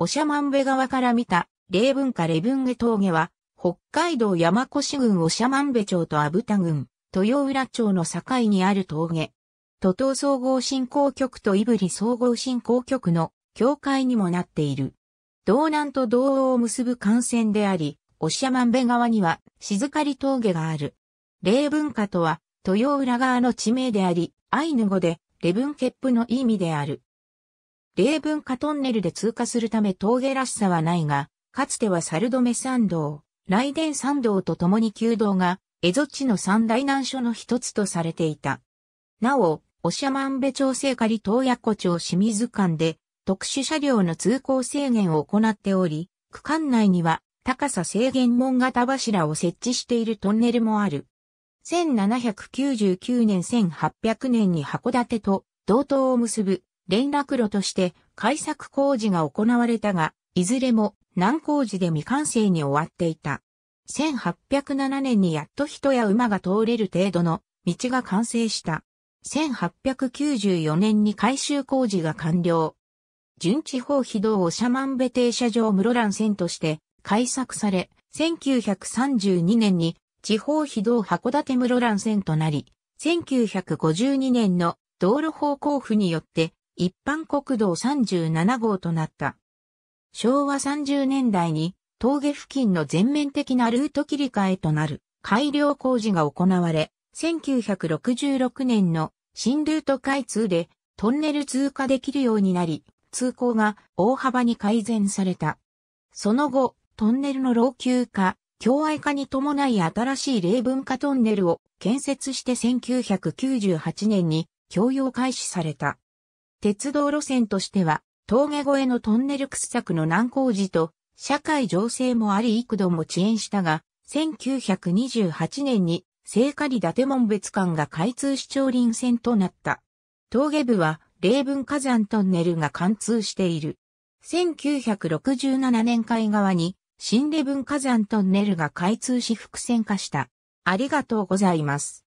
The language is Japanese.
オシャマンベ側から見た、霊文化レブンゲ峠は、北海道山古志ゃまんべ町とアブ田郡、豊浦町の境にある峠。都東総合振興局と胆振総合振興局の境界にもなっている。道南と道央を結ぶ幹線であり、まんべ側には静狩峠がある。霊文化とは、豊浦側の地名であり、アイヌ語で、レブンケップの意味である。霊文化トンネルで通過するため峠らしさはないが、かつては猿メ山道、雷電山道と共に旧道が、蝦夷地の三大難所の一つとされていた。なお、おしゃまんべ町聖仮東野湖町清水間で、特殊車両の通行制限を行っており、区間内には高さ制限門型柱を設置しているトンネルもある。1799年1800年に函館と道東を結ぶ連絡路として改作工事が行われたが、いずれも難工事で未完成に終わっていた。1807年にやっと人や馬が通れる程度の道が完成した。1894年に改修工事が完了。純地方非道をシャマンベ停車場室蘭線として改作され、1932年に地方非道函館室蘭線となり、1952年の道路方交付によって一般国道37号となった。昭和30年代に峠付近の全面的なルート切り替えとなる改良工事が行われ、1966年の新ルート開通でトンネル通過できるようになり、通行が大幅に改善された。その後、トンネルの老朽化、境愛化に伴い新しい例文化トンネルを建設して1998年に供用開始された。鉄道路線としては、峠越えのトンネル掘削の難工事と、社会情勢もあり幾度も遅延したが、1928年に、聖火里伊達門別館が開通市長林線となった。峠部は、霊文火山トンネルが貫通している。1967年海側に、新霊文火山トンネルが開通し伏線化した。ありがとうございます。